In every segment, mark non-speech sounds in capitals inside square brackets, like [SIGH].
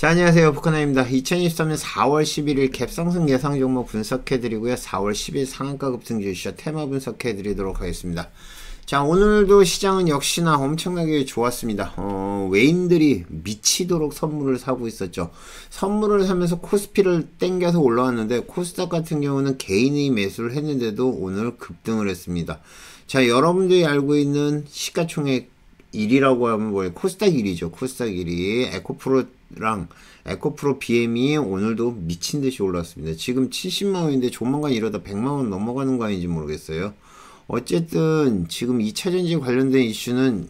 자 안녕하세요 북한아입니다 2023년 4월 11일 갭상승 예상 종목 분석해드리고요 4월 10일 상한가 급등 주시죠 테마 분석해드리도록 하겠습니다 자 오늘도 시장은 역시나 엄청나게 좋았습니다 어, 외인들이 미치도록 선물을 사고 있었죠 선물을 사면서 코스피를 땡겨서 올라왔는데 코스닥 같은 경우는 개인이 매수를 했는데도 오늘 급등을 했습니다 자 여러분들이 알고 있는 시가총액 1위라고 하면 뭐예요 코스닥 1위죠 코스닥 1위 에코프로 랑 에코프로 BM이 오늘도 미친 듯이 올랐습니다. 지금 70만 원인데 조만간 이러다 100만 원 넘어가는 거 아닌지 모르겠어요. 어쨌든 지금 2차 전지 관련된 이슈는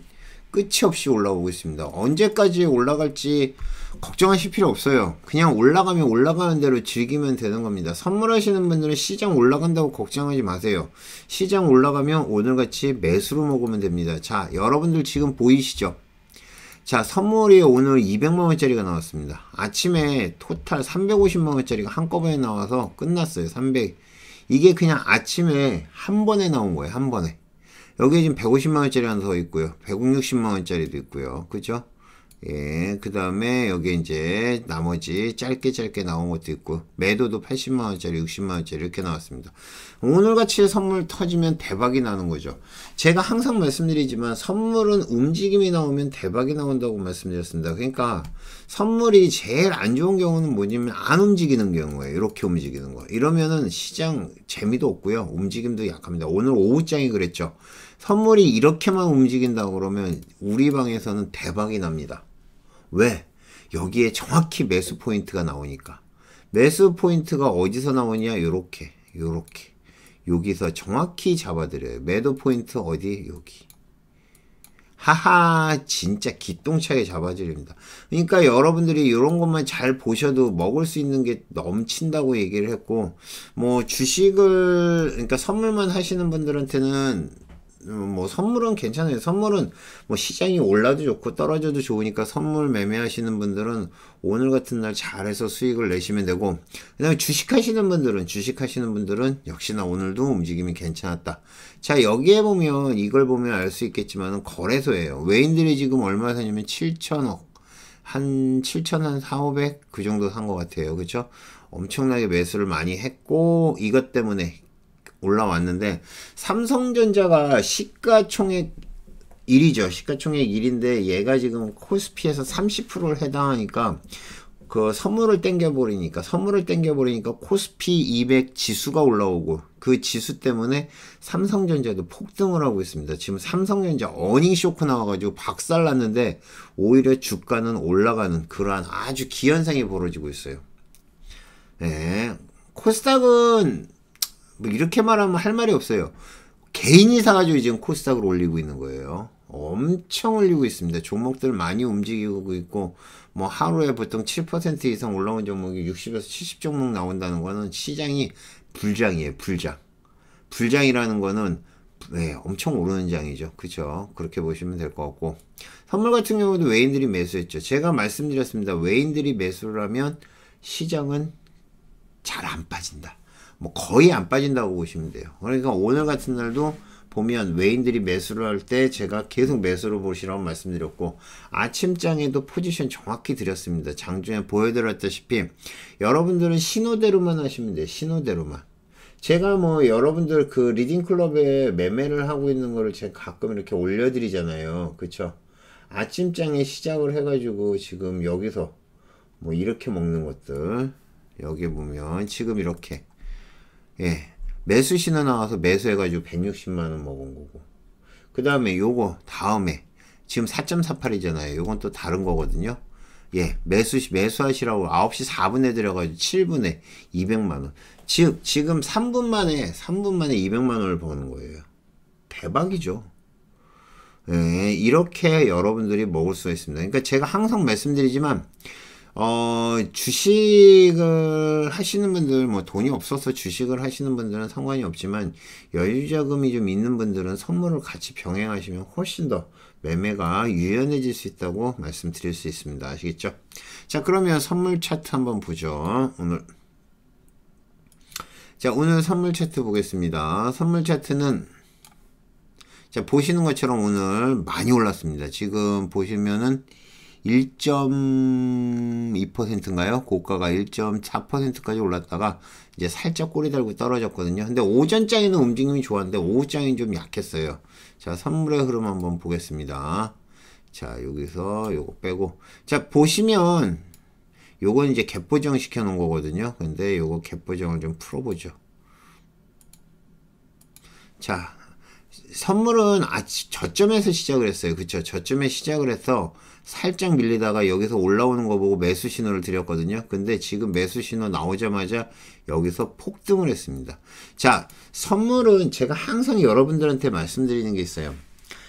끝이 없이 올라오고 있습니다. 언제까지 올라갈지 걱정하실 필요 없어요. 그냥 올라가면 올라가는 대로 즐기면 되는 겁니다. 선물하시는 분들은 시장 올라간다고 걱정하지 마세요. 시장 올라가면 오늘같이 매수로 먹으면 됩니다. 자, 여러분들 지금 보이시죠? 자 선물이 오늘 200만원짜리가 나왔습니다 아침에 토탈 350만원짜리가 한꺼번에 나와서 끝났어요 300 이게 그냥 아침에 한 번에 나온 거예요 한 번에 여기에 지금 150만원짜리 하나 더 있고요 160만원짜리도 있고요 그죠 예, 그 다음에 여기 이제 나머지 짧게 짧게 나온 것도 있고 매도도 80만원짜리 60만원짜리 이렇게 나왔습니다 오늘같이 선물 터지면 대박이 나는 거죠 제가 항상 말씀드리지만 선물은 움직임이 나오면 대박이 나온다고 말씀드렸습니다 그러니까 선물이 제일 안 좋은 경우는 뭐냐면 안 움직이는 경우에요 이렇게 움직이는 거 이러면은 시장 재미도 없고요 움직임도 약합니다 오늘 오후장이 그랬죠 선물이 이렇게만 움직인다 고 그러면 우리 방에서는 대박이 납니다 왜? 여기에 정확히 매수 포인트가 나오니까. 매수 포인트가 어디서 나오냐? 요렇게, 요렇게. 여기서 정확히 잡아드려요. 매도 포인트 어디? 여기. 하하 진짜 기똥차게 잡아드립니다. 그러니까 여러분들이 이런 것만 잘 보셔도 먹을 수 있는 게 넘친다고 얘기를 했고 뭐 주식을 그러니까 선물만 하시는 분들한테는 뭐 선물은 괜찮아요. 선물은 뭐 시장이 올라도 좋고 떨어져도 좋으니까 선물 매매하시는 분들은 오늘 같은 날 잘해서 수익을 내시면 되고 그다음에 주식 하시는 분들은 주식 하시는 분들은 역시나 오늘도 움직임이 괜찮았다. 자 여기에 보면 이걸 보면 알 수 있겠지만 거래소예요. 외인들이 지금 얼마 사냐면 7천억 한 7천 한 4, 500 그 정도 산 것 같아요. 그렇죠? 엄청나게 매수를 많이 했고 이것 때문에 올라왔는데 삼성전자가 시가총액 1이죠. 시가총액 1인데 얘가 지금 코스피에서 30%를 해당하니까 그 선물을 땡겨버리니까 선물을 땡겨버리니까 코스피 200 지수가 올라오고 그 지수 때문에 삼성전자도 폭등을 하고 있습니다. 지금 삼성전자 어닝 쇼크 나와가지고 박살났는데 오히려 주가는 올라가는 그러한 아주 기현상이 벌어지고 있어요. 네. 코스닥은 뭐 이렇게 말하면 할 말이 없어요. 개인이 사가지고 지금 코스닥을 올리고 있는 거예요. 엄청 올리고 있습니다. 종목들 많이 움직이고 있고 뭐 하루에 보통 7% 이상 올라온 종목이 60에서 70 종목 나온다는 거는 시장이 불장이에요. 불장. 불장이라는 거는 네, 엄청 오르는 장이죠. 그렇죠 그렇게 보시면 될 것 같고. 선물 같은 경우도 외인들이 매수했죠. 제가 말씀드렸습니다. 외인들이 매수를 하면 시장은 잘 안 빠진다. 뭐 거의 안 빠진다고 보시면 돼요. 그러니까 오늘 같은 날도 보면 외인들이 매수를 할 때 제가 계속 매수로 보시라고 말씀드렸고 아침장에도 포지션 정확히 드렸습니다. 장중에 보여드렸다시피 여러분들은 신호대로만 하시면 돼요. 신호대로만. 제가 뭐 여러분들 그 리딩클럽에 매매를 하고 있는 거를 제가 가끔 이렇게 올려드리잖아요. 그쵸? 아침장에 시작을 해가지고 지금 여기서 뭐 이렇게 먹는 것들 여기 보면 지금 이렇게 예. 매수 신호 나와서 매수해가지고 160만원 먹은 거고. 그 다음에 요거, 다음에. 지금 4.48이잖아요. 요건 또 다른 거거든요. 예, 매수, 매수하시라고 9시 4분에 들어가지고 7분에 200만원. 즉, 지금 3분 만에, 3분 만에 200만원을 버는 거예요. 대박이죠. 예, 이렇게 여러분들이 먹을 수가 있습니다. 그러니까 제가 항상 말씀드리지만, 어, 주식을 하시는 분들, 뭐 돈이 없어서 주식을 하시는 분들은 상관이 없지만 여유자금이 좀 있는 분들은 선물을 같이 병행하시면 훨씬 더 매매가 유연해질 수 있다고 말씀드릴 수 있습니다. 아시겠죠? 자, 그러면 선물 차트 한번 보죠. 오늘. 자, 오늘 선물 차트 보겠습니다. 선물 차트는 자, 보시는 것처럼 오늘 많이 올랐습니다. 지금 보시면은 1.2%인가요? 고가가 1.4%까지 올랐다가 이제 살짝 꼬리 달고 떨어졌거든요. 근데 오전장에는 움직임이 좋았는데 오후장이 좀 약했어요. 자, 선물의 흐름 한번 보겠습니다. 자, 여기서 요거 빼고 자, 보시면 요건 이제 갭보정 시켜놓은 거거든요. 근데 요거 갭보정을 좀 풀어보죠. 자, 선물은 아, 저점에서 시작을 했어요. 그쵸? 저점에 시작을 해서 살짝 밀리다가 여기서 올라오는 거 보고 매수 신호를 드렸거든요. 근데 지금 매수 신호 나오자마자 여기서 폭등을 했습니다. 자, 선물은 제가 항상 여러분들한테 말씀드리는 게 있어요.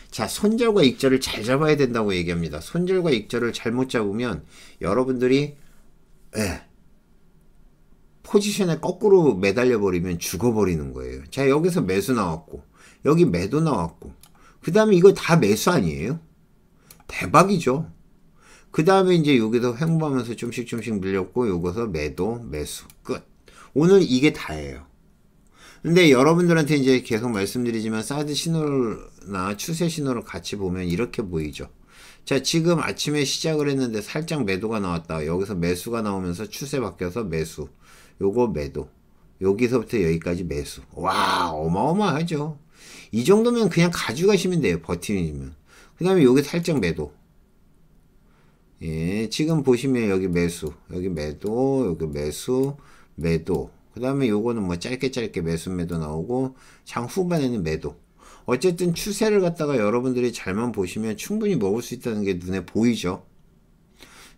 자, 손절과 익절을 잘 잡아야 된다고 얘기합니다. 손절과 익절을 잘못 잡으면 여러분들이 에, 예, 포지션에 거꾸로 매달려 버리면 죽어버리는 거예요. 자, 여기서 매수 나왔고 여기 매도 나왔고 그 다음에 이거 다 매수 아니에요? 대박이죠. 그 다음에 이제 여기서 횡보하면서 좀씩 좀씩 밀렸고 여기서 매도 매수 끝 오늘 이게 다예요 근데 여러분들한테 이제 계속 말씀드리지만 사드 신호나 추세 신호를 같이 보면 이렇게 보이죠 자 지금 아침에 시작을 했는데 살짝 매도가 나왔다 여기서 매수가 나오면서 추세 바뀌어서 매수 요거 매도 여기서부터 여기까지 매수 와 어마어마하죠 이 정도면 그냥 가져가시면 돼요 버티면 그 다음에 여기 살짝 매도. 예, 지금 보시면 여기 매수, 여기 매도, 여기 매수, 매도. 그 다음에 요거는 뭐 짧게 짧게 매수 매도 나오고, 장 후반에는 매도. 어쨌든 추세를 갖다가 여러분들이 잘만 보시면 충분히 먹을 수 있다는 게 눈에 보이죠.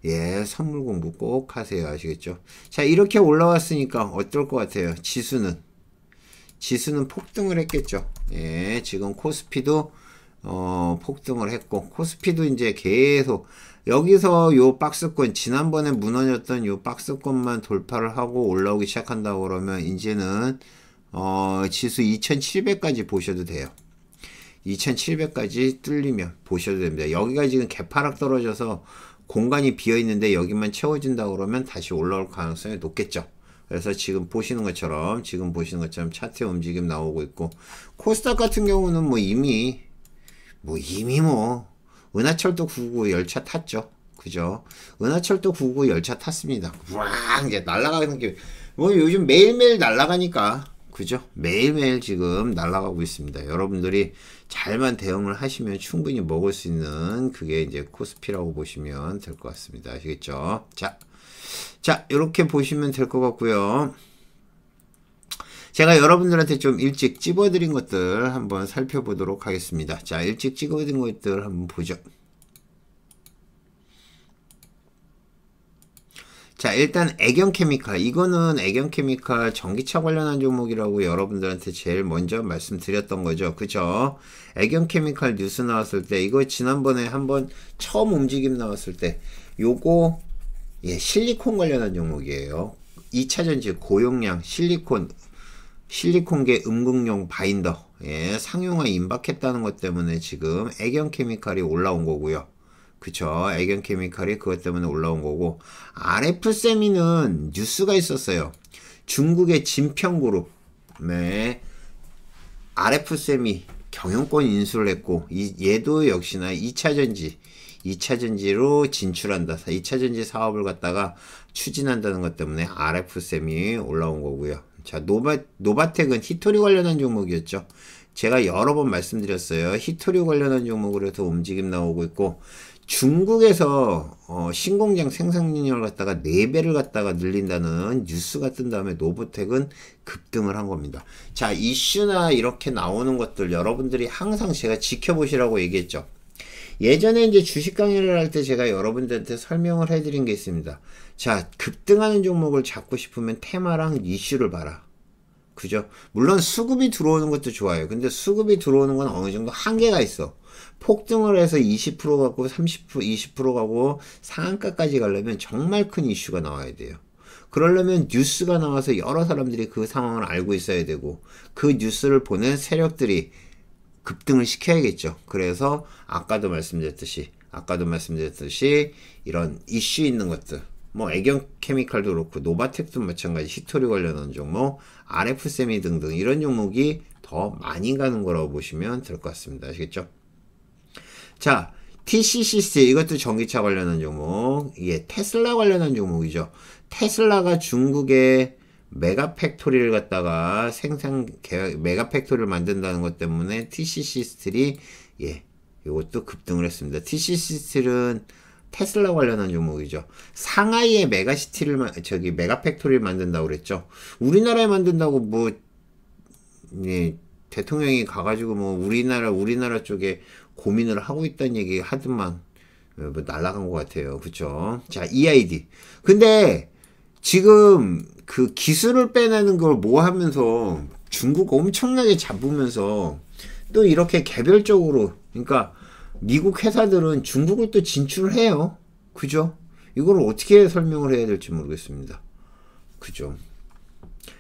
예, 선물 공부 꼭 하세요. 아시겠죠? 자, 이렇게 올라왔으니까 어떨 것 같아요? 지수는. 지수는 폭등을 했겠죠. 예, 지금 코스피도 어, 폭등을 했고 코스피도 이제 계속 여기서 요 박스권 지난번에 무너졌던 요 박스권만 돌파를 하고 올라오기 시작한다고 그러면 이제는 어, 지수 2700까지 보셔도 돼요. 2700까지 뚫리면 보셔도 됩니다. 여기가 지금 개파락 떨어져서 공간이 비어 있는데 여기만 채워진다 고 그러면 다시 올라올 가능성이 높겠죠. 그래서 지금 보시는 것처럼 지금 보시는 것처럼 차트 의 움직임 나오고 있고 코스닥 같은 경우는 뭐 이미 뭐 이미 뭐 은하철도 99 열차 탔죠. 그죠? 은하철도 99 열차 탔습니다. 왕 이제 날아가는 게뭐 요즘 매일매일 날아가니까 그죠? 매일매일 지금 날아가고 있습니다. 여러분들이 잘만 대응을 하시면 충분히 먹을 수 있는 그게 이제 코스피라고 보시면 될 것 같습니다. 아시겠죠? 자, 자 이렇게 보시면 될 것 같고요. 제가 여러분들한테 좀 일찍 찝어드린 것들 한번 살펴보도록 하겠습니다. 자, 일찍 찝어드린 것들 한번 보죠. 자 일단 애견케미칼 이거는 애견케미칼 전기차 관련한 종목이라고 여러분들한테 제일 먼저 말씀드렸던 거죠 그죠 애견케미칼 뉴스 나왔을 때 이거 지난번에 한번 처음 움직임 나왔을 때 요거 예 실리콘 관련한 종목이에요 2차전지 고용량 실리콘 실리콘계 음극용 바인더 예, 상용화 임박했다는 것 때문에 지금 애견 케미칼이 올라온 거고요. 그쵸 애견 케미칼이 그것 때문에 올라온 거고 RF 세미는 뉴스가 있었어요. 중국의 진평 그룹 네. RF 세미 경영권 인수를 했고 이, 얘도 역시나 2차전지 2차전지로 진출한다. 2차전지 사업을 갖다가 추진한다는 것 때문에 RF쌤이 올라온 거고요. 자, 노바, 노바텍은 히토리 관련한 종목이었죠. 제가 여러 번 말씀드렸어요. 히토리 관련한 종목으로서 움직임 나오고 있고, 중국에서 어, 신공장 생산량을 갖다가 4배를 갖다가 늘린다는 뉴스가 뜬 다음에 노보텍은 급등을 한 겁니다. 자, 이슈나 이렇게 나오는 것들 여러분들이 항상 제가 지켜보시라고 얘기했죠. 예전에 이제 주식 강의를 할 때 제가 여러분들한테 설명을 해드린 게 있습니다. 자, 급등하는 종목을 잡고 싶으면 테마랑 이슈를 봐라. 그죠? 물론 수급이 들어오는 것도 좋아요. 근데 수급이 들어오는 건 어느 정도 한계가 있어. 폭등을 해서 20%갖고30% 20% 가고 상한가까지 가려면 정말 큰 이슈가 나와야 돼요. 그러려면 뉴스가 나와서 여러 사람들이 그 상황을 알고 있어야 되고 그 뉴스를 보는 세력들이 급등을 시켜야겠죠. 그래서 아까도 말씀드렸듯이 아까도 말씀드렸듯이 이런 이슈 있는 것들 뭐애견 케미칼도 그렇고 노바텍도 마찬가지 히토리 관련한 종목, RF 세미 등등 이런 종목이 더 많이 가는 거라고 보시면 될 것 같습니다. 아시겠죠? 자, TCCC 이것도 전기차 관련한 종목, 예, 테슬라 관련한 종목이죠. 테슬라가 중국에 메가팩토리를 갖다가 생산 계획, 메가팩토리를 만든다는 것 때문에 TCC 스틸이 예, 이것도 급등을 했습니다. TCC 스틸은 테슬라 관련한 유목이죠. 상하이의 메가시티를 저기 메가팩토리를 만든다고 그랬죠. 우리나라에 만든다고 뭐 예, 대통령이 가가지고 뭐 우리나라 우리나라 쪽에 고민을 하고 있다는 얘기 하더만 어, 뭐 날라간 것 같아요. 그쵸? 자, EID. 근데 지금 그 기술을 빼내는 걸 뭐 하면서 중국 엄청나게 잡으면서 또 이렇게 개별적으로 그러니까 미국 회사들은 중국을 또 진출을 해요. 그죠? 이걸 어떻게 설명을 해야 될지 모르겠습니다. 그죠?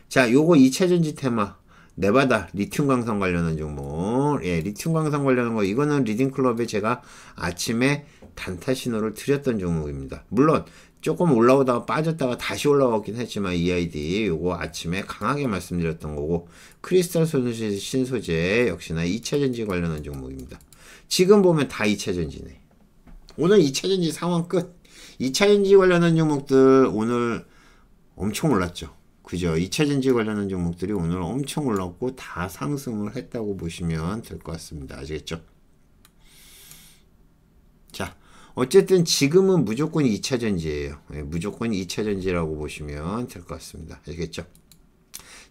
자, 요거 2차전지 테마. 네바다 리튬 광산 관련한 종목. 예 리튬 광산 관련한 거 이거는 리딩클럽에 제가 아침에 단타 신호를 드렸던 종목입니다 물론 조금 올라오다가 빠졌다가 다시 올라왔긴 했지만 EID 요거 아침에 강하게 말씀드렸던 거고 크리스탈 소재 신소재 역시나 2차전지 관련한 종목입니다 지금 보면 다 2차전지네. 오늘 2차전지 상황 끝. 2차전지 관련한 종목들 오늘 엄청 올랐죠. 그죠? 2차전지 관련한 종목들이 오늘 엄청 올랐고 다 상승을 했다고 보시면 될 것 같습니다. 아시겠죠? 자, 어쨌든 지금은 무조건 2차전지예요. 네, 예, 무조건 2차전지라고 보시면 될 것 같습니다. 아시겠죠?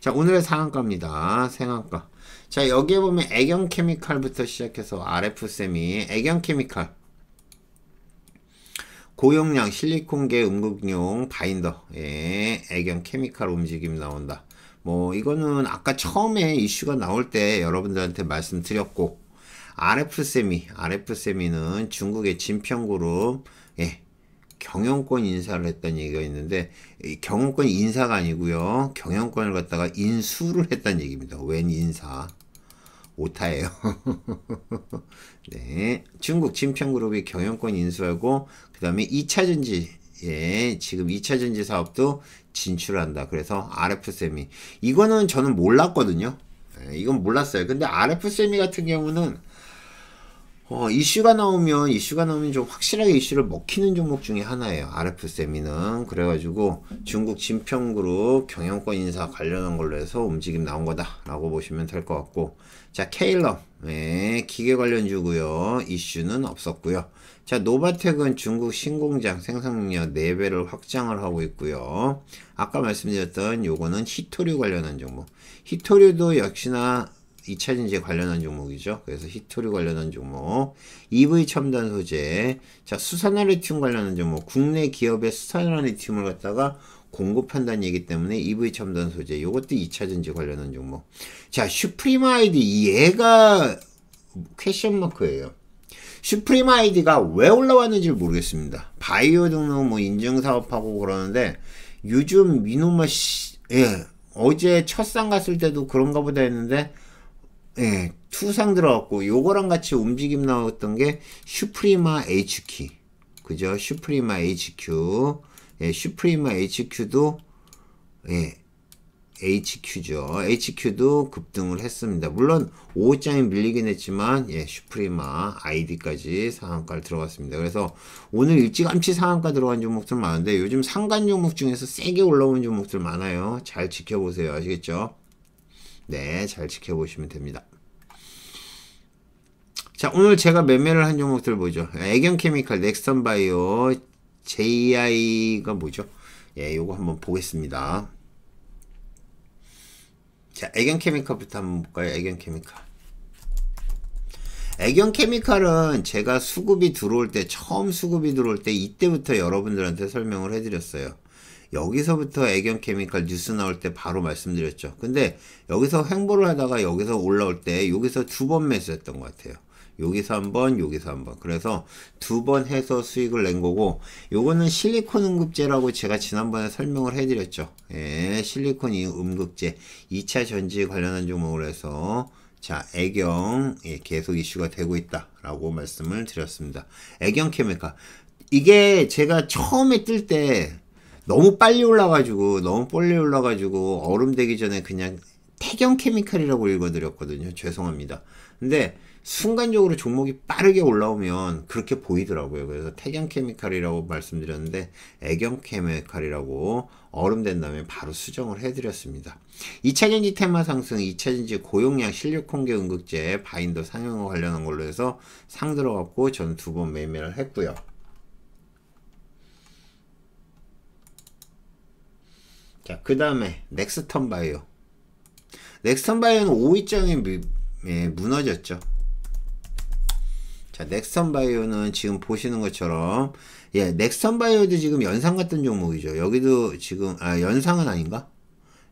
자, 오늘의 상한가입니다. 상한가. 자 여기에 보면 애경 케미칼부터 시작해서 r f 세미 애경 케미칼 고용량 실리콘계 음극용 바인더 예 애경 케미칼 움직임 나온다 뭐 이거는 아까 처음에 이슈가 나올 때 여러분들한테 말씀드렸고 RF세미, RF세미는 중국의 진평그룹, 예, 경영권 인사를 했다는 얘기가 있는데, 경영권 인사가 아니고요 경영권을 갖다가 인수를 했다는 얘기입니다. 웬 인사. 오타예요. [LAUGHS] 네. 중국 진평그룹이 경영권 인수하고 그 다음에 2차전지 예, 지금 2차전지 사업도 진출한다. 그래서 RF세미 이거는 저는 몰랐거든요. 예, 이건 몰랐어요. 근데 RF세미 같은 경우는 어, 이슈가 나오면 이슈가 나오면 좀 확실하게 이슈를 먹히는 종목 중에 하나예요. RF 세미는 그래가지고 중국 진평그룹 경영권 인사 관련한 걸로 해서 움직임 나온 거다라고 보시면 될 것 같고 자케일러 네, 기계 관련주고요. 이슈는 없었고요. 자 노바텍은 중국 신공장 생산력 4배를 확장을 하고 있고요. 아까 말씀드렸던 요거는 히토류 관련한 종목. 히토류도 역시나 2차전지에 관련한 종목이죠. 그래서 히토리 관련한 종목, EV 첨단 소재, 자 수산화 리튬 관련한 종목, 국내 기업의 수산화 리튬을 갖다가 공급한다는 얘기 때문에 EV 첨단 소재, 이것도 2차전지 관련한 종목. 자 슈프림 아이디 얘가 퀘션 마크예요. 슈프림 아이디가 왜 올라왔는지 모르겠습니다. 바이오 등록 뭐 인증 사업하고 그러는데 요즘 미노마 씨, 예, 어제 첫상 갔을 때도 그런가 보다 했는데 예, 투상 들어갔고 요거랑 같이 움직임 나왔던 게 슈프리마 HQ 그죠? 슈프리마 HQ 예, 슈프리마 HQ도 예, HQ죠. HQ도 급등을 했습니다. 물론 5호장이 밀리긴 했지만 예, 슈프리마 ID까지 상한가를 들어갔습니다. 그래서 오늘 일찌감치 상한가 들어간 종목들 많은데 요즘 상간 종목 중에서 세게 올라온 종목들 많아요. 잘 지켜보세요. 아시겠죠? 네, 잘 지켜보시면 됩니다. 자, 오늘 제가 매매를 한 종목들 보죠. 예, 애경케미칼, 넥선바이오, JI가 뭐죠? 예, 요거 한번 보겠습니다. 자, 애경케미칼부터 한번 볼까요? 애경케미칼. 애경케미칼은 제가 수급이 들어올 때, 처음 수급이 들어올 때, 이때부터 여러분들한테 설명을 해드렸어요. 여기서부터 애견 케미컬 뉴스 나올 때 바로 말씀드렸죠. 근데 여기서 횡보를 하다가 여기서 올라올 때 여기서 두 번 매수했던 것 같아요. 여기서 한번 여기서 한번 그래서 두 번 해서 수익을 낸 거고 요거는 실리콘 응급제라고 제가 지난번에 설명을 해드렸죠 예, 실리콘 응급제 2차 전지 관련한 종목으로 해서 자 애경 예, 계속 이슈가 되고 있다 라고 말씀을 드렸습니다 애경 케미카 이게 제가 처음에 뜰때 너무 빨리 올라가지고 너무 빨리 올라가지고 얼음 되기 전에 그냥 태경 케미칼이라고 읽어드렸거든요. 죄송합니다. 근데 순간적으로 종목이 빠르게 올라오면 그렇게 보이더라고요. 그래서 태경 케미칼이라고 말씀드렸는데 애경 케미칼이라고 얼음 된 다음에 바로 수정을 해드렸습니다. 2차 전지 테마 상승, 2차 전지 고용량 실리콘계 응극제 바인더 상용화 관련한 걸로 해서 상 들어갔고 전 두 번 매매를 했고요. 자, 그 다음에 넥스턴 바이오. 넥스턴 바이오는 5위장이 예, 무너졌죠. 자, 넥스턴 바이오는 지금 보시는 것처럼 예, 넥스턴 바이오도 지금 연상 같은 종목이죠. 여기도 지금 아, 연상은 아닌가?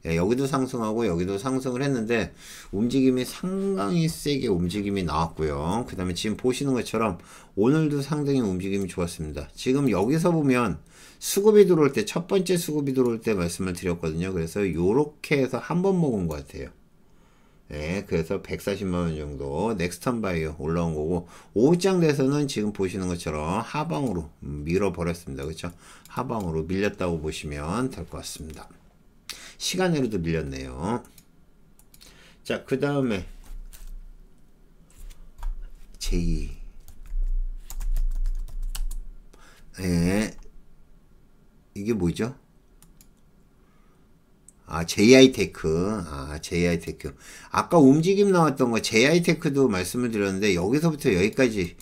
예, 여기도 상승하고 여기도 상승을 했는데 움직임이 상당히 세게 움직임이 나왔고요. 그 다음에 지금 보시는 것처럼 오늘도 상당히 움직임이 좋았습니다. 지금 여기서 보면 수급이 들어올 때 첫 번째 수급이 들어올 때 말씀을 드렸거든요. 그래서 요렇게 해서 한 번 먹은 것 같아요. 네, 그래서 140만원 정도 넥스턴 바이오 올라온 거고 5장 돼서는 지금 보시는 것처럼 하방으로 밀어버렸습니다. 그렇죠? 하방으로 밀렸다고 보시면 될 것 같습니다. 시간으로도 밀렸네요. 자, 그 다음에 J 예. 이게 뭐죠? 아, JI테크. 아, JI테크. 아까 움직임 나왔던 거 JI테크도 말씀을 드렸는데 여기서부터 여기까지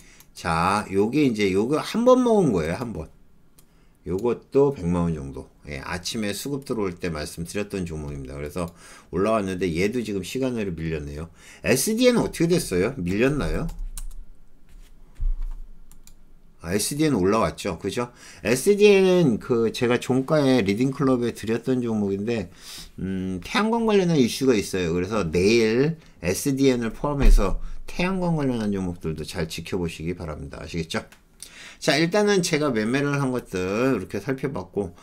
자, 요게 이제 요거 한 번 먹은 거예요, 한 번. 요것도 100만 원 정도. 예, 아침에 수급 들어올 때 말씀드렸던 종목입니다. 그래서 올라왔는데 얘도 지금 시간으로 밀렸네요. s d n 어떻게 됐어요? 밀렸나요? 아, SDN 올라왔죠. 그죠? SDN은 그 제가 종가에 리딩 클럽에 드렸던 종목인데 음, 태양광 관련한 이슈가 있어요. 그래서 내일 SDN을 포함해서 태양광 관련한 종목들도 잘 지켜보시기 바랍니다. 아시겠죠? 자 일단은 제가 매매를 한 것들 이렇게 살펴봤고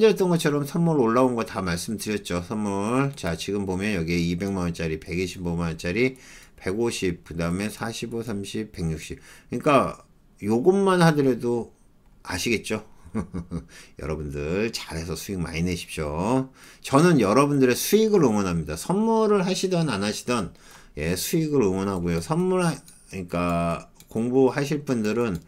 말씀드렸던 것처럼 선물 올라온 거 다 말씀드렸죠 선물 자 지금 보면 여기 200만원짜리 125만원짜리 150그 다음에 45 30 160 그러니까 요것만 하더라도 아시겠죠 [LAUGHS] 여러분들 잘해서 수익 많이 내십시오 저는 여러분들의 수익을 응원합니다 선물을 하시던 안 하시던 예, 수익을 응원하고요 선물 하, 그러니까 공부하실 분들은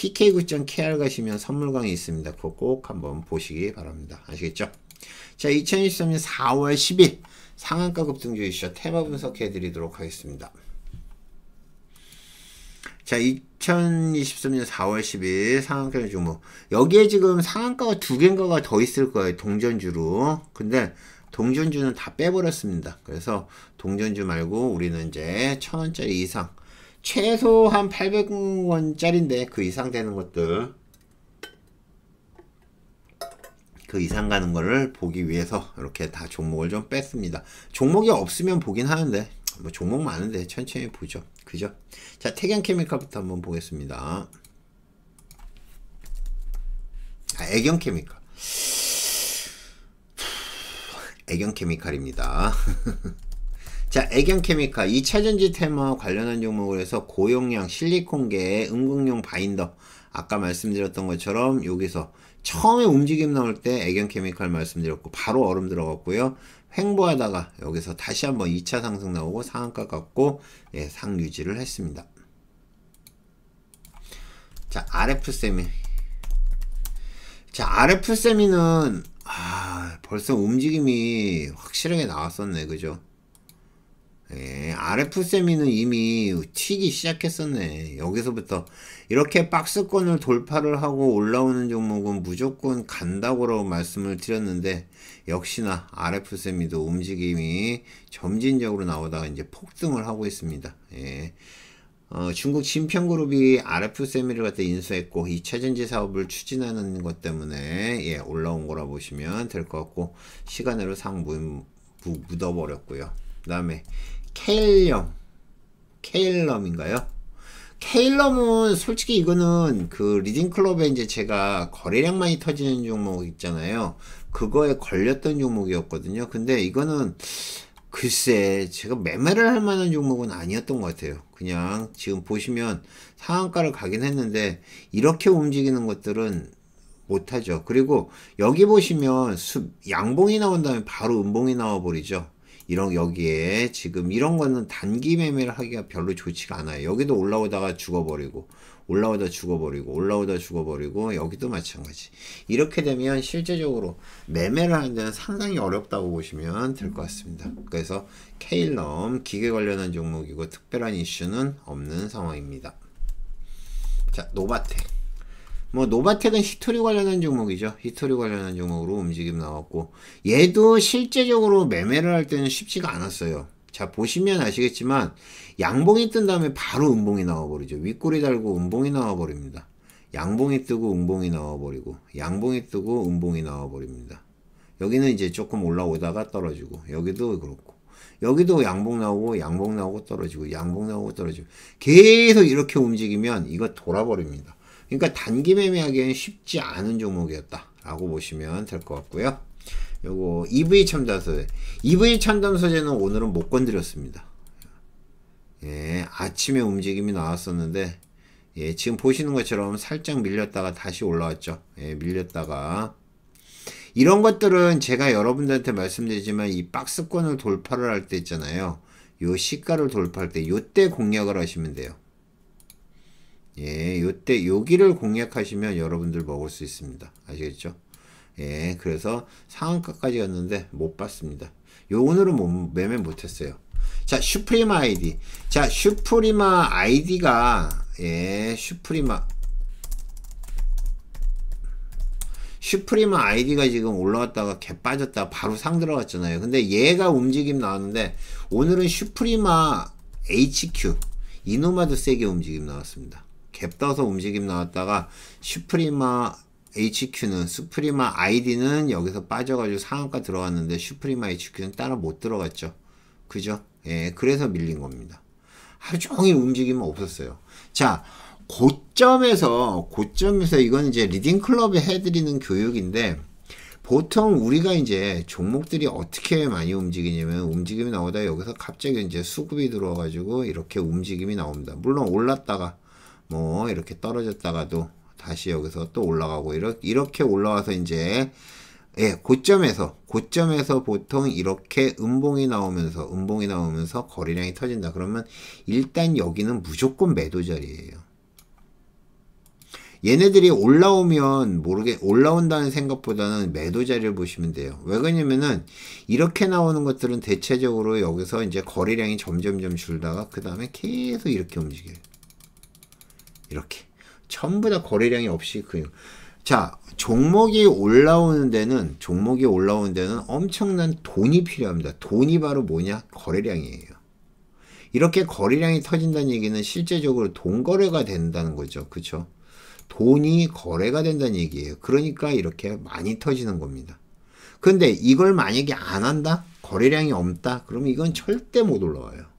pk구.kr 가시면 선물 광이 있습니다. 그거 꼭 한번 보시기 바랍니다. 아시겠죠? 자, 2023년 4월 10일 상한가 급등주 이슈 테마 분석해 드리도록 하겠습니다. 자, 2023년 4월 10일 상한가 주목 여기에 지금 상한가가 두 개인가가 더 있을 거예요. 동전주로. 근데 동전주는 다 빼버렸습니다. 그래서 동전주 말고 우리는 이제 천원짜리 이상 최소 한 800원짜리인데 그 이상 되는 것들 그 이상 가는 거를 보기 위해서 이렇게 다 종목을 좀 뺐습니다. 종목이 없으면 보긴 하는데 뭐 종목 많은데 천천히 보죠. 그죠? 자태경케미컬부터 한번 보겠습니다. 아, 애경케미컬 애경케미칼입니다. [LAUGHS] 자, 액연케미카 2 차전지 테마와 관련한 종목을 해서 고용량 실리콘계의 음극용 바인더 아까 말씀드렸던 것처럼 여기서 처음에 움직임 나올 때애견케미칼 말씀드렸고 바로 얼음 들어갔고요. 횡보하다가 여기서 다시 한번 2차 상승 나오고 상한가 갖고 예, 상 유지를 했습니다. 자, RF 세미. 자, RF 세미는 아, 벌써 움직임이 확실하게 나왔었네. 그죠? 예, RF세미는 이미 튀기 시작했었네. 여기서부터 이렇게 박스권을 돌파를 하고 올라오는 종목은 무조건 간다고 말씀을 드렸는데 역시나 RF세미도 움직임이 점진적으로 나오다가 이제 폭등을 하고 있습니다. 예. 어, 중국 진평그룹이 RF세미를 갖다 인수했고 2차전지 사업을 추진하는 것 때문에 예, 올라온 거라 보시면 될 것 같고 시간으로 상 묻어버렸고요. 그 다음에 케일럼 케일럼인가요? 케일럼은 솔직히 이거는 그 리딩클럽에 이제 제가 거래량만이 터지는 종목 있잖아요. 그거에 걸렸던 종목이었거든요. 근데 이거는 글쎄 제가 매매를 할 만한 종목은 아니었던 것 같아요. 그냥 지금 보시면 상한가를 가긴 했는데 이렇게 움직이는 것들은 못하죠. 그리고 여기 보시면 양봉이 나온 다음에 바로 음봉이 나와버리죠. 이런 여기에 지금 이런 거는 단기 매매를 하기가 별로 좋지가 않아요. 여기도 올라오다가 죽어버리고 올라오다 죽어버리고 올라오다 죽어버리고 여기도 마찬가지. 이렇게 되면 실제적으로 매매를 하는 데는 상당히 어렵다고 보시면 될 것 같습니다. 그래서 케일럼 기계 관련한 종목이고 특별한 이슈는 없는 상황입니다. 자 노바텍 뭐 노바텍은 히토리 관련한 종목이죠. 히토리 관련한 종목으로 움직임 나왔고 얘도 실제적으로 매매를 할 때는 쉽지가 않았어요. 자 보시면 아시겠지만 양봉이 뜬 다음에 바로 음봉이 나와버리죠. 윗꼬리 달고 음봉이 나와버립니다. 양봉이 뜨고 음봉이 나와버리고 양봉이 뜨고 음봉이 나와버립니다. 여기는 이제 조금 올라오다가 떨어지고 여기도 그렇고 여기도 양봉 나오고 양봉 나오고 떨어지고 양봉 나오고 떨어지고 계속 이렇게 움직이면 이거 돌아버립니다. 그러니까 단기 매매하기엔 쉽지 않은 종목이었다라고 보시면 될 것 같고요. 요거 EV 첨단 소재. EV 첨단 소재는 오늘은 못 건드렸습니다. 예, 아침에 움직임이 나왔었는데 예, 지금 보시는 것처럼 살짝 밀렸다가 다시 올라왔죠. 예, 밀렸다가 이런 것들은 제가 여러분들한테 말씀드리지만 이 박스권을 돌파를 할 때 있잖아요. 요 시가를 돌파할 때 요때 공략을 하시면 돼요. 예, 요때 요기를 공략하시면 여러분들 먹을 수 있습니다. 아시겠죠? 예, 그래서 상한가까지 갔는데 못 봤습니다. 요 오늘은 못, 매매 못했어요. 자, 슈프리마 아이디. 자, 슈프리마 아이디가 예, 슈프리마 슈프리마 아이디가 지금 올라왔다가개 빠졌다가 바로 상 들어갔잖아요. 근데 얘가 움직임 나왔는데 오늘은 슈프리마 HQ 이노마도 세게 움직임 나왔습니다. 갭떠서 움직임 나왔다가 슈프리마 HQ는 슈프리마 ID는 여기서 빠져가지고 상한가 들어갔는데 슈프리마 HQ는 따라 못 들어갔죠. 그죠? 예, 그래서 밀린 겁니다. 하루 종일 움직임은 없었어요. 자, 고점에서 고점에서 이건 이제 리딩 클럽이 해드리는 교육인데 보통 우리가 이제 종목들이 어떻게 많이 움직이냐면 움직임이 나오다 여기서 갑자기 이제 수급이 들어와가지고 이렇게 움직임이 나옵니다. 물론 올랐다가 뭐 이렇게 떨어졌다가도 다시 여기서 또 올라가고 이렇게 이렇게 올라와서 이제 예, 고점에서 고점에서 보통 이렇게 음봉이 나오면서 음봉이 나오면서 거래량이 터진다. 그러면 일단 여기는 무조건 매도 자리예요. 얘네들이 올라오면 모르게 올라온다는 생각보다는 매도 자리를 보시면 돼요. 왜 그러냐면은 이렇게 나오는 것들은 대체적으로 여기서 이제 거래량이 점점점 줄다가 그 다음에 계속 이렇게 움직여요. 이렇게 전부 다 거래량이 없이 그 자, 종목이 올라오는 데는 종목이 올라오는 데는 엄청난 돈이 필요합니다. 돈이 바로 뭐냐? 거래량이에요. 이렇게 거래량이 터진다는 얘기는 실제적으로 돈 거래가 된다는 거죠. 그쵸 돈이 거래가 된다는 얘기예요. 그러니까 이렇게 많이 터지는 겁니다. 근데 이걸 만약에 안 한다? 거래량이 없다? 그러면 이건 절대 못 올라와요.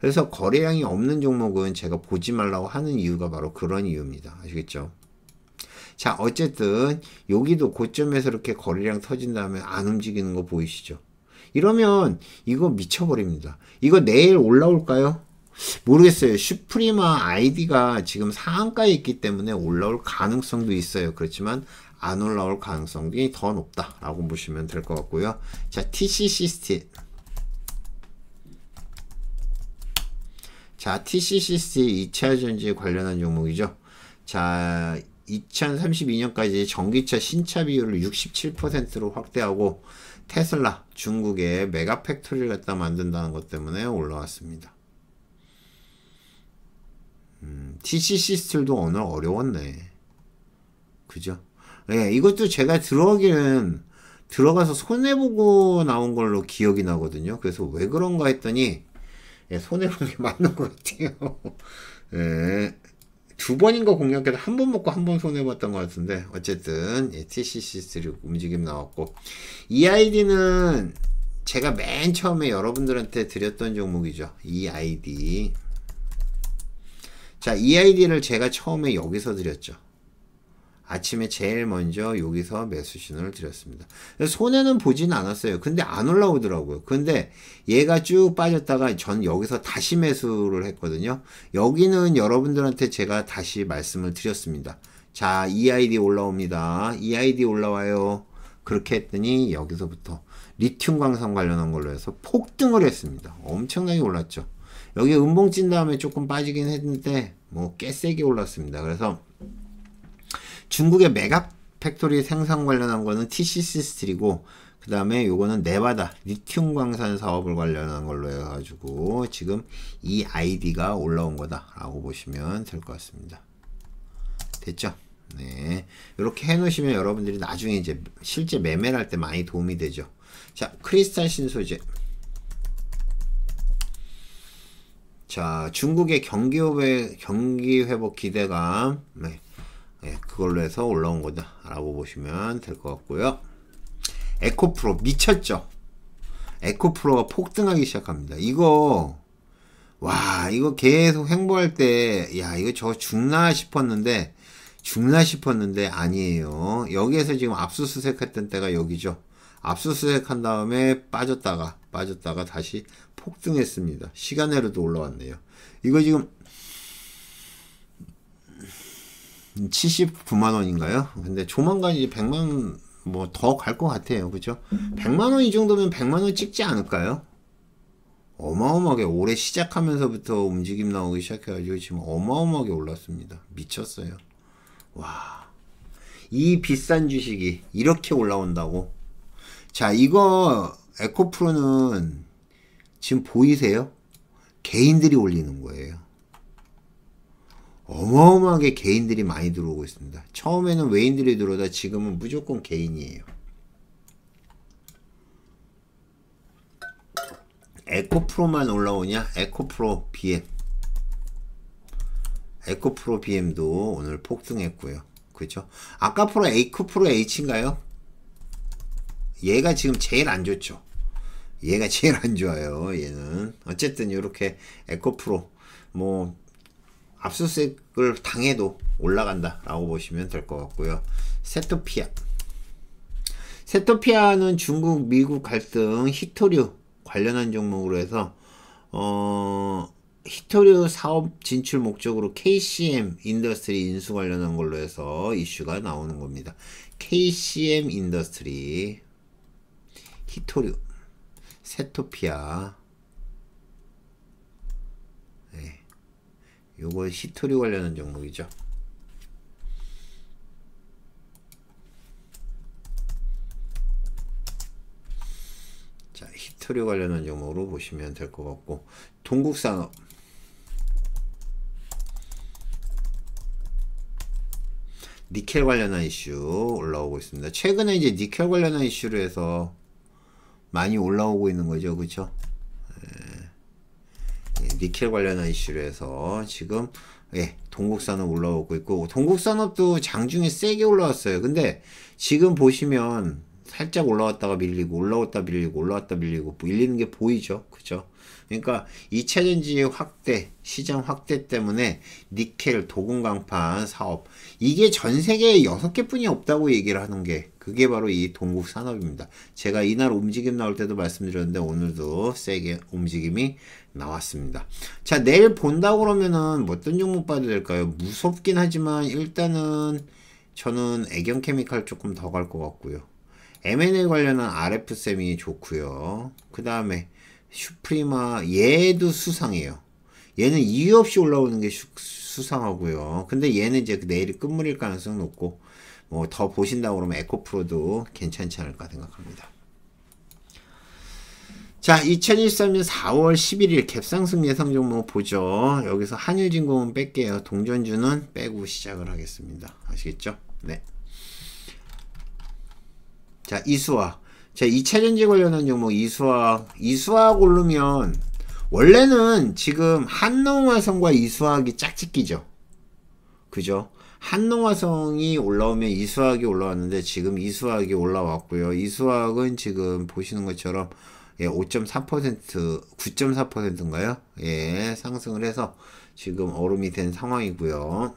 그래서 거래량이 없는 종목은 제가 보지 말라고 하는 이유가 바로 그런 이유입니다. 아시겠죠? 자 어쨌든 여기도 고점에서 이렇게 거래량 터진 다음에 안 움직이는 거 보이시죠? 이러면 이거 미쳐버립니다. 이거 내일 올라올까요? 모르겠어요. 슈프리마 아이디가 지금 상한가에 있기 때문에 올라올 가능성도 있어요. 그렇지만 안 올라올 가능성이 더 높다라고 보시면 될 것 같고요. 자, TC 시스템. 자, TCCC의 2차 전지에 관련한 종목이죠. 자, 2032년까지 전기차 신차 비율을 67%로 확대하고 테슬라 중국의 메가 팩토리를 갖다 만든다는 것 때문에 올라왔습니다. 음, TCC 스틸도 오늘 어려웠네. 그죠? 예, 이것도 제가 들어가기는 들어가서 손해보고 나온 걸로 기억이 나거든요. 그래서 왜 그런가 했더니 예, 손해보는 게 맞는 것 같아요. [LAUGHS] 예. 두 번인가 공략해서 한 번 먹고 한 번 손해봤던 것 같은데 어쨌든 예, TCC3 움직임 나왔고 이 아이디는 제가 맨 처음에 여러분들한테 드렸던 종목이죠. 이 아이디 자, 이 아이디를 제가 처음에 여기서 드렸죠. 아침에 제일 먼저 여기서 매수 신호를 드렸습니다. 손해는 보진 않았어요. 근데 안 올라오더라고요. 근데 얘가 쭉 빠졌다가 전 여기서 다시 매수를 했거든요. 여기는 여러분들한테 제가 다시 말씀을 드렸습니다. 자, EID 올라옵니다. EID 올라와요. 그렇게 했더니 여기서부터 리튬 광산 관련한 걸로 해서 폭등을 했습니다. 엄청나게 올랐죠. 여기 음봉 찐 다음에 조금 빠지긴 했는데 뭐깨 세게 올랐습니다. 그래서 중국의 메가 팩토리 생산 관련한 거는 TCC 스틸이고 그 다음에 요거는 네바다 리튬 광산 사업을 관련한 걸로 해가지고 지금 이 아이디가 올라온 거다라고 보시면 될 것 같습니다. 됐죠? 네. 이렇게 해놓으시면 여러분들이 나중에 이제 실제 매매를 할 때 많이 도움이 되죠. 자, 크리스탈 신소재. 자, 중국의 경기 회복, 경기 회복 기대감. 네. 예, 그걸로 해서 올라온 거다 알아보시면 될 것 같고요. 에코프로 미쳤죠? 에코프로가 폭등하기 시작합니다. 이거 와 이거 계속 횡보할 때 야 이거 저 죽나 싶었는데 죽나 싶었는데 아니에요. 여기에서 지금 압수수색 했던 때가 여기죠. 압수수색 한 다음에 빠졌다가 빠졌다가 다시 폭등했습니다. 시간으로도 올라왔네요. 이거 지금 79만 원인가요? 근데 조만간 이제 100만 뭐 더 갈 것 같아요. 그죠? 100만 원 이 정도면 100만 원 찍지 않을까요? 어마어마하게 올해 시작하면서부터 움직임 나오기 시작해가지고 지금 어마어마하게 올랐습니다. 미쳤어요. 와. 이 비싼 주식이 이렇게 올라온다고. 자, 이거 에코프로는 지금 보이세요? 개인들이 올리는 거예요. 어마어마하게 개인들이 많이 들어오고 있습니다. 처음에는 외인들이 들어오다 지금은 무조건 개인이에요. 에코프로만 올라오냐? 에코프로 BM 에코프로 BM도 오늘 폭등했고요. 그죠? 아까 프로 에코프로 그 H인가요? 얘가 지금 제일 안 좋죠. 얘가 제일 안 좋아요. 얘는 어쨌든 이렇게 에코프로 뭐 압수수색을 당해도 올라간다라고 보시면 될 것 같고요. 세토피아 세토피아는 중국 미국 갈등 히토류 관련한 종목으로 해서 어, 히토류 사업 진출 목적으로 KCM 인더스트리 인수 관련한 걸로 해서 이슈가 나오는 겁니다. KCM 인더스트리 히토류 세토피아 요거히토리 관련한 종목이죠. 자, 히토리 관련한 종목으로 보시면 될 것 같고 동국산업 니켈 관련한 이슈 올라오고 있습니다. 최근에 이제 니켈 관련한 이슈로 해서 많이 올라오고 있는 거죠. 그렇죠? 니켈 관련한 이슈로 해서 지금 예, 동국산업 올라오고 있고 동국산업도 장중에 세게 올라왔어요. 근데 지금 보시면 살짝 올라왔다가 밀리고 올라왔다 밀리고 올라왔다 밀리고 뭐 밀리는 게 보이죠. 그죠? 그러니까 2차 전지 확대, 시장 확대 때문에 니켈 도금 강판 사업 이게 전 세계에 6개뿐이 없다고 얘기를 하는 게 그게 바로 이 동국 산업입니다. 제가 이날 움직임 나올 때도 말씀드렸는데 오늘도 세게 움직임이 나왔습니다. 자, 내일 본다고 그러면은 뭐 어떤 종목 봐야 될까요? 무섭긴 하지만 일단은 저는 애견 케미칼 조금 더 갈 것 같고요. M&A 관련한 RF쌤이 좋고요. 그 다음에 슈프리마 얘도 수상해요. 얘는 이유 없이 올라오는 게 수상하고요. 근데 얘는 이제 내일이 끝물일 가능성 높고 뭐 더 보신다고 그러면 에코프로도 괜찮지 않을까 생각합니다. 자, 2023년 4월 11일 갭상승 예상 종목 보죠. 여기서 한일진공은 뺄게요. 동전주는 빼고 시작을 하겠습니다. 아시겠죠? 네. 자, 이수화. 자, 이차전지 관련한 종목 이수화. 이수화 고르면 원래는 지금 한농화성과 이수화학이 짝짓기죠. 그죠? 한농화성이 올라오면 이수학이 올라왔는데 지금 이수학이 올라왔고요. 이수학은 지금 보시는 것처럼 예, 5.4% 9.4%인가요? 예, 상승을 해서 지금 얼음이 된 상황이고요.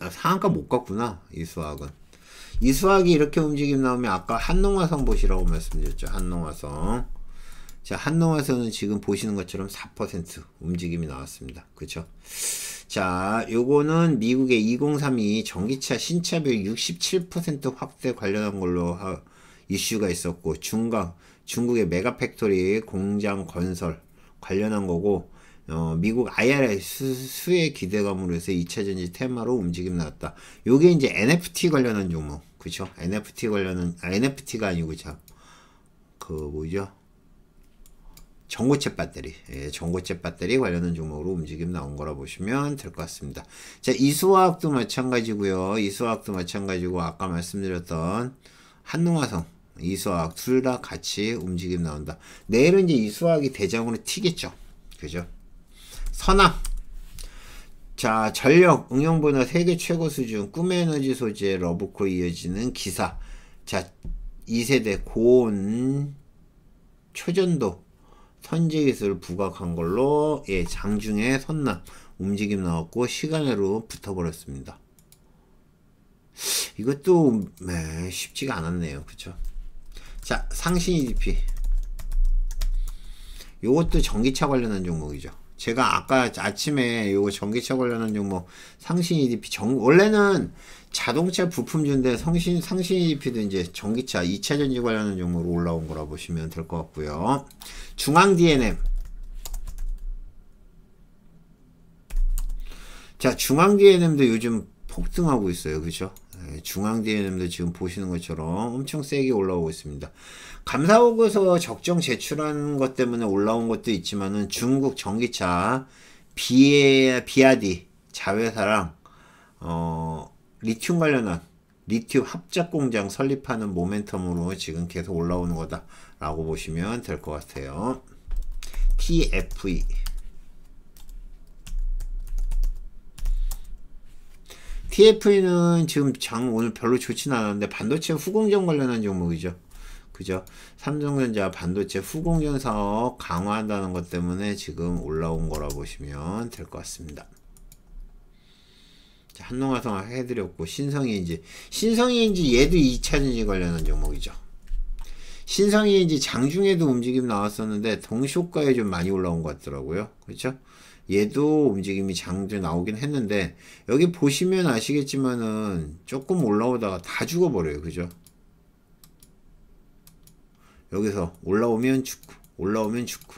아, 상한가 못 갔구나. 이수학은. 이 수학이 이렇게 움직임 나오면 아까 한농화성 보시라고 말씀드렸죠. 한농화성. 자, 한농화성은 지금 보시는 것처럼 4% 움직임이 나왔습니다. 그쵸? 자, 요거는 미국의 2032 전기차 신차별 67% 확대 관련한 걸로 하, 이슈가 있었고, 중강, 중국의 메가팩토리 공장 건설 관련한 거고, 어, 미국 IRS 수의 기대감으로 해서 2차 전지 테마로 움직임 나왔다. 요게 이제 NFT 관련한 종목. 그쵸? NFT 관련한, 아, NFT가 아니고, 자, 그, 뭐죠? 전고체 배터리, 예, 전고체 배터리 관련한 종목으로 움직임 나온 거라 보시면 될 것 같습니다. 자, 이수화학도 마찬가지고요. 이수화학도 마찬가지고 아까 말씀드렸던 한농화성, 이수화학 둘 다 같이 움직임 나온다. 내일은 이제 이수화학이 대장으로 튀겠죠. 그죠? 선화자 전력 응용분화 세계 최고 수준 꿈의 에너지 소재 러브코 이어지는 기사 자 2세대 고온 초전도 선제기술 부각한 걸로 예 장중에 선남 움직임 나왔고 시간으로 붙어버렸습니다 이것도 네, 쉽지가 않았네요 그쵸 자 상신 EDP 요것도 전기차 관련한 종목이죠 제가 아까 아침에 요거 전기차 관련한 종목 뭐 상신 EDP 정 원래는 자동차 부품주인데 성신 상신 EDP도 이제 전기차 2차 전지 관련한 종목으로 올라온 거라 보시면 될 것 같고요. 중앙 DNM 자 중앙 DNM도 요즘 폭등하고 있어요. 그죠? 예, 중앙대회님도 지금 보시는 것처럼 엄청 세게 올라오고 있습니다. 감사옥에서 적정 제출한 것 때문에 올라온 것도 있지만은 중국 전기차 비에 비아디 자회사랑 어 리튬 관련한 리튬 합작 공장 설립하는 모멘텀으로 지금 계속 올라오는 거다라고 보시면 될 것 같아요. TFE TF는 지금 장 오늘 별로 좋진 않았는데 반도체 후공정 관련한 종목이죠. 그죠? 삼성전자 반도체 후공정 사업 강화한다는 것 때문에 지금 올라온 거라 보시면 될 것 같습니다. 한농화성 해드렸고 신성이인지 신성이인지 얘도 2차전지 관련한 종목이죠. 신성이인지 장중에도 움직임 나왔었는데 동시효과에 좀 많이 올라온 것 같더라고요. 그렇죠? 얘도 움직임이 장대 나오긴 했는데 여기 보시면 아시겠지만은 조금 올라오다가 다 죽어버려요 그죠 여기서 올라오면 죽고 올라오면 죽고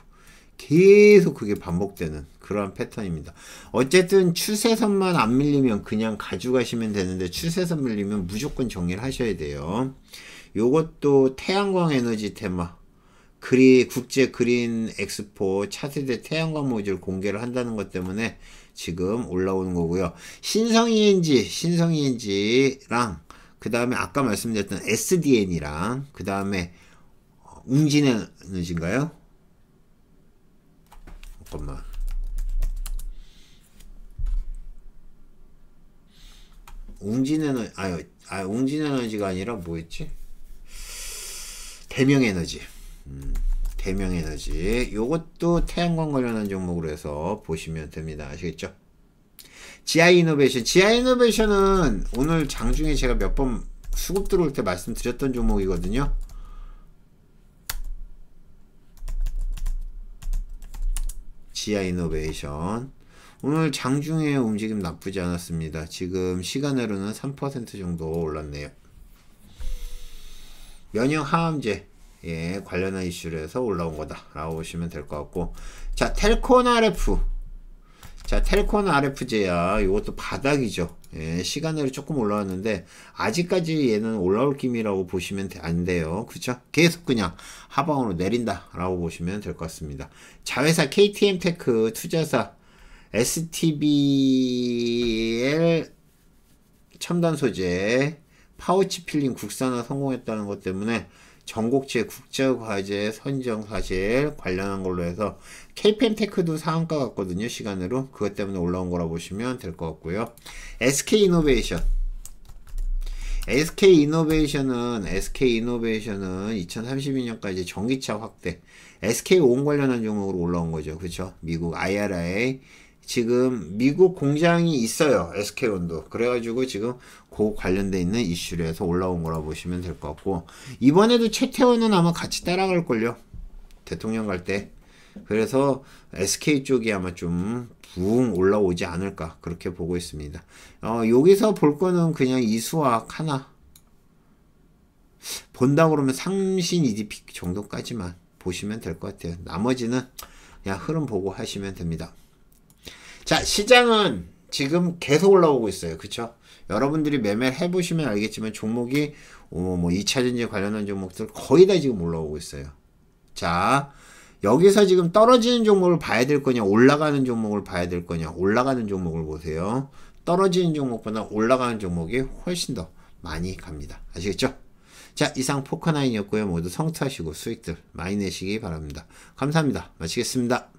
계속 그게 반복되는 그러한 패턴입니다. 어쨌든 추세선만 안 밀리면 그냥 가져가시면 되는데 추세선 밀리면 무조건 정리를 하셔야 돼요. 요것도 태양광 에너지 테마 그리 국제 그린 엑스포 차세대 태양광 모듈 공개를 한다는 것 때문에 지금 올라오는 거고요. 신성 ENG, 신성 ENG랑 그 다음에 아까 말씀드렸던 SDN이랑 그 다음에 어, 웅진 에너지인가요? 잠깐만 웅진 에너지 아유 아 웅진 에너지가 아니라 뭐였지? 대명 에너지 음, 대명에너지 요것도 태양광 관련한 종목으로 해서 보시면 됩니다. 아시겠죠? 지하이노베이션 지하이노베이션은 오늘 장중에 제가 몇 번 수급 들어올 때 말씀드렸던 종목이거든요. 지하이노베이션 오늘 장중에 움직임 나쁘지 않았습니다. 지금 시간으로는 3% 정도 올랐네요. 면역 항암제 예, 관련한 이슈에서 올라온 거다라고 보시면 될 것 같고 자 텔콘 RF 자 텔콘 RF제야 이것도 바닥이죠 예, 시간으로 조금 올라왔는데 아직까지 얘는 올라올 김이라고 보시면 안 돼요 그쵸 계속 그냥 하방으로 내린다 라고 보시면 될 것 같습니다 자회사 KTM테크 투자사 STBL 첨단 소재 파우치 필링 국산화 성공했다는 것 때문에 전국체 국제과제 선정 사실 관련한 걸로 해서 KPM테크도 상한가 같거든요. 시간으로 그것 때문에 올라온 거라 보시면 될 것 같고요. SK이노베이션 SK 이노베이션은 SK 이노베이션은 2032년까지 전기차 확대, SK 온 관련한 종목으로 올라온 거죠. 그렇죠? 미국 IRA 지금 미국 공장이 있어요. SK론도. 그래가지고 지금 그 관련돼 있는 이슈해서 올라온 거라 보시면 될 것 같고 이번에도 최태원은 아마 같이 따라갈걸요. 대통령 갈 때. 그래서 SK 쪽이 아마 좀 붕 올라오지 않을까 그렇게 보고 있습니다. 어, 여기서 볼 거는 그냥 이수학 하나 본다 그러면 상신 EDP 정도까지만 보시면 될 것 같아요. 나머지는 그냥 흐름 보고 하시면 됩니다. 자 시장은 지금 계속 올라오고 있어요 그쵸 여러분들이 매매를 해보시면 알겠지만 종목이 어, 뭐 2차전지 관련한 종목들 거의 다 지금 올라오고 있어요 자 여기서 지금 떨어지는 종목을 봐야 될 거냐 올라가는 종목을 봐야 될 거냐 올라가는 종목을 보세요 떨어지는 종목보다 올라가는 종목이 훨씬 더 많이 갑니다 아시겠죠 자 이상 포커나인이었고요 모두 성투하시고 수익들 많이 내시기 바랍니다 감사합니다 마치겠습니다